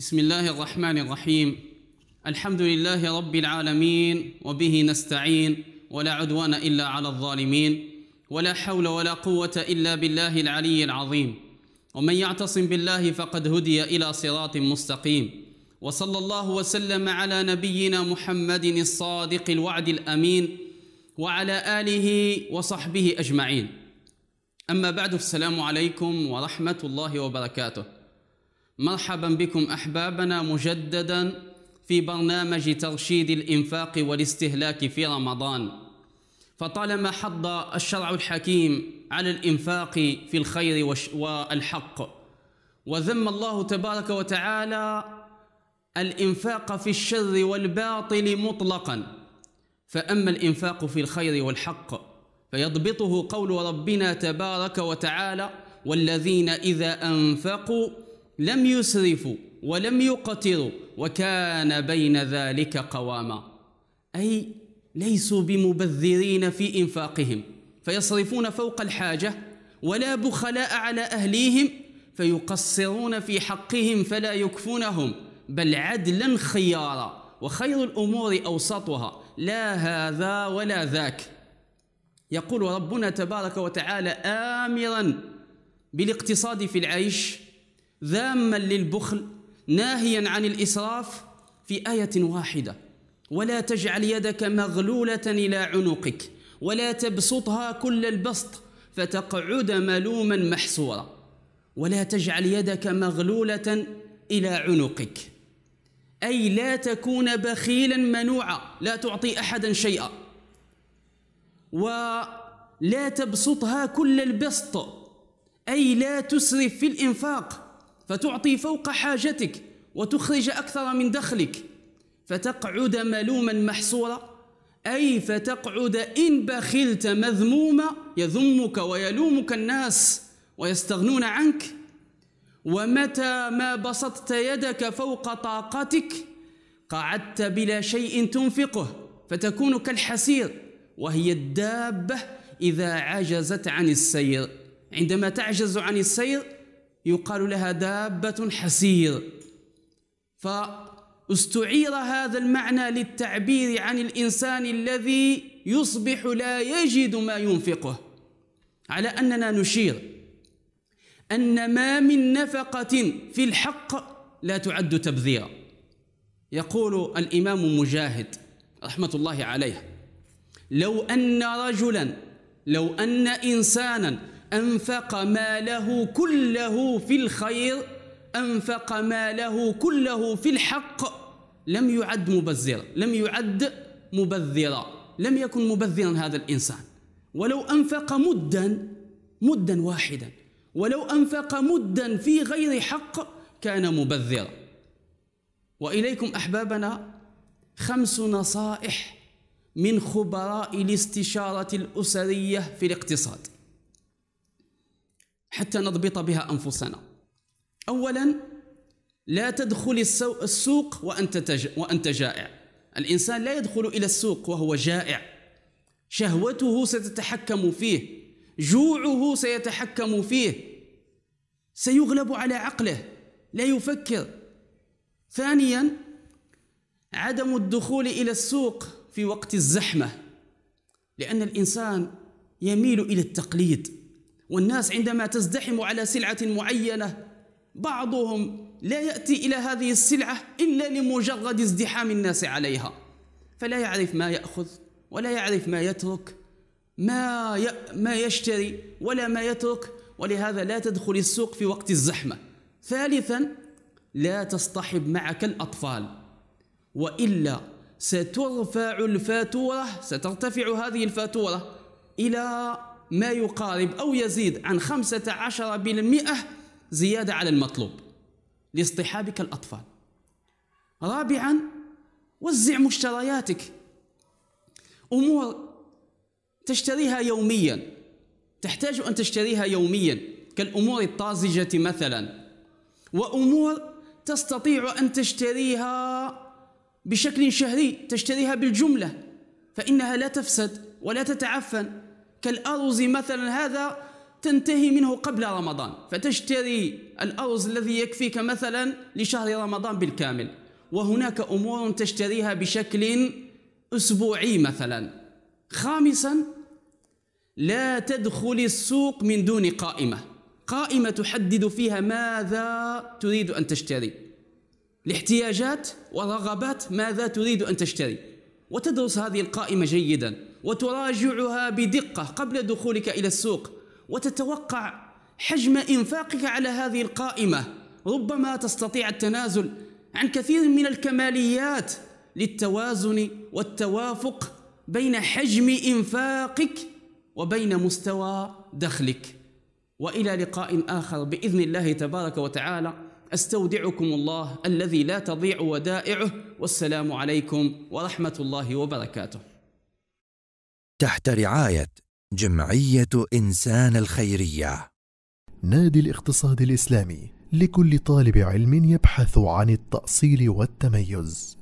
بسم الله الرحمن الرحيم الحمد لله رب العالمين وبه نستعين ولا عدوان إلا على الظالمين ولا حول ولا قوة إلا بالله العلي العظيم ومن يعتصم بالله فقد هدي إلى صراط مستقيم وصلى الله وسلم على نبينا محمد الصادق الوعد الأمين وعلى آله وصحبه أجمعين أما بعد السلام عليكم ورحمة الله وبركاته مرحبا بكم احبابنا مجددا في برنامج ترشيد الانفاق والاستهلاك في رمضان فطالما حض الشرع الحكيم على الانفاق في الخير والحق وذم الله تبارك وتعالى الانفاق في الشر والباطل مطلقا فاما الانفاق في الخير والحق فيضبطه قول ربنا تبارك وتعالى والذين اذا انفقوا لم يسرفوا ولم يقتروا وكان بين ذلك قواما أي ليسوا بمبذرين في إنفاقهم فيصرفون فوق الحاجة ولا بخلاء على أهليهم فيقصرون في حقهم فلا يكفونهم بل عدلا خيارا وخير الأمور أوسطها لا هذا ولا ذاك يقول ربنا تبارك وتعالى آمرا بالاقتصاد في العيش ذاما للبخل ناهيا عن الاسراف في ايه واحده ولا تجعل يدك مغلوله الى عنقك ولا تبسطها كل البسط فتقعد ملوما محسورا ولا تجعل يدك مغلوله الى عنقك اي لا تكون بخيلا منوعا لا تعطي احدا شيئا ولا تبسطها كل البسط اي لا تسرف في الانفاق فتعطي فوق حاجتك وتخرج أكثر من دخلك فتقعد ملوما محصورا أي فتقعد إن بخلت مذموما يذمك ويلومك الناس ويستغنون عنك ومتى ما بسطت يدك فوق طاقتك قعدت بلا شيء تنفقه فتكون كالحسير وهي الدابة إذا عجزت عن السير عندما تعجز عن السير يقال لها دابة حسير فاستعير هذا المعنى للتعبير عن الإنسان الذي يصبح لا يجد ما ينفقه على أننا نشير أن ما من نفقة في الحق لا تعد تبذيرا يقول الإمام مجاهد رحمة الله عليه لو أن رجلا لو أن إنسانا أنفق ماله كله في الخير أنفق ماله كله في الحق لم يعد مبذرا لم يعد مبذرا لم يكن مبذرا هذا الإنسان ولو أنفق مدا مدا واحدا ولو أنفق مدا في غير حق كان مبذرا وإليكم أحبابنا خمس نصائح من خبراء الاستشارة الأسرية في الاقتصاد حتى نضبط بها انفسنا. اولا لا تدخل السوق وانت وانت جائع. الانسان لا يدخل الى السوق وهو جائع. شهوته ستتحكم فيه، جوعه سيتحكم فيه. سيغلب على عقله، لا يفكر. ثانيا عدم الدخول الى السوق في وقت الزحمه لان الانسان يميل الى التقليد والناس عندما تزدحم على سلعة معينة بعضهم لا يأتي إلى هذه السلعة إلا لمجرد ازدحام الناس عليها فلا يعرف ما يأخذ ولا يعرف ما يترك ما ي... ما يشتري ولا ما يترك ولهذا لا تدخل السوق في وقت الزحمة ثالثا لا تصطحب معك الأطفال وإلا سترفع الفاتورة سترتفع هذه الفاتورة إلى ما يقارب أو يزيد عن 15% زيادة على المطلوب لاصطحابك الأطفال رابعا وزع مشترياتك أمور تشتريها يوميا تحتاج أن تشتريها يوميا كالأمور الطازجة مثلا وأمور تستطيع أن تشتريها بشكل شهري تشتريها بالجملة فإنها لا تفسد ولا تتعفن كالأرز مثلا هذا تنتهي منه قبل رمضان فتشتري الأرز الذي يكفيك مثلا لشهر رمضان بالكامل وهناك أمور تشتريها بشكل أسبوعي مثلا خامسا لا تدخل السوق من دون قائمة قائمة تحدد فيها ماذا تريد أن تشتري الاحتياجات والرغبات ماذا تريد أن تشتري وتدرس هذه القائمة جيدا وتراجعها بدقة قبل دخولك إلى السوق وتتوقع حجم إنفاقك على هذه القائمة ربما تستطيع التنازل عن كثير من الكماليات للتوازن والتوافق بين حجم إنفاقك وبين مستوى دخلك والى لقاء اخر باذن الله تبارك وتعالى استودعكم الله الذي لا تضيع ودائعه والسلام عليكم ورحمه الله وبركاته تحت رعاية جمعية إنسان الخيرية. نادي الاقتصاد الإسلامي لكل طالب علم يبحث عن التأصيل والتميز.